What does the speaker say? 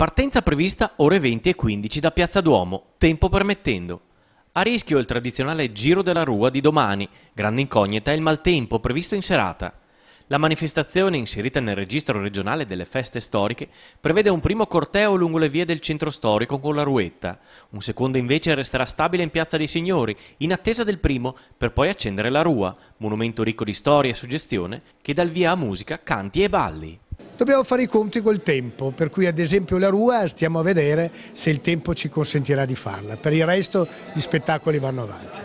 Partenza prevista ore 20 e 15 da Piazza Duomo, tempo permettendo. A rischio il tradizionale Giro della Rua di domani, grande incognita è il maltempo previsto in serata. La manifestazione, inserita nel registro regionale delle feste storiche, prevede un primo corteo lungo le vie del centro storico con la ruetta, un secondo invece resterà stabile in Piazza dei Signori, in attesa del primo, per poi accendere la Rua, monumento ricco di storia e suggestione, che dal via a musica, canti e balli. Dobbiamo fare i conti col tempo, per cui ad esempio la Rua stiamo a vedere se il tempo ci consentirà di farla, per il resto gli spettacoli vanno avanti.